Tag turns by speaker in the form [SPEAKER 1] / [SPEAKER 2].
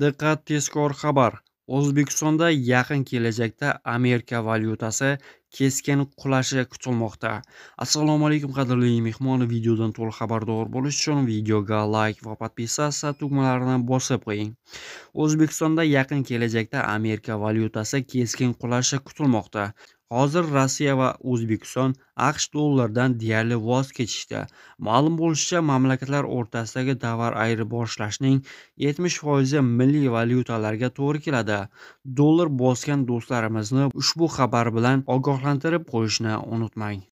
[SPEAKER 1] diqqat tezkor xabar o'zbekistonda yaqin kelajakda amerika valyutasi keskin qulashi kutilmoqda assalomu alaykum qadrli mehmon videodan to'liq xabardor bo'lish uchun videoga like va подписаться tugmalarini bosib qo'ying o'zbekistonda yaqin kelajakda amerika valyutasi keskin qulashi kutilmoqda hozir rossiya va o'zbekiston aqsh dollaridan deyarli voz kechishdi ma'lum bo'lishicha mamlakatlar o'rtasidagi tovar ayriboshlashning yetmish foizi milliy valyutalarga to'g'ri keladi dollar bosgan do'stlarimizni ushbu xabar bilan ogohlantirib qo'yishni unutmang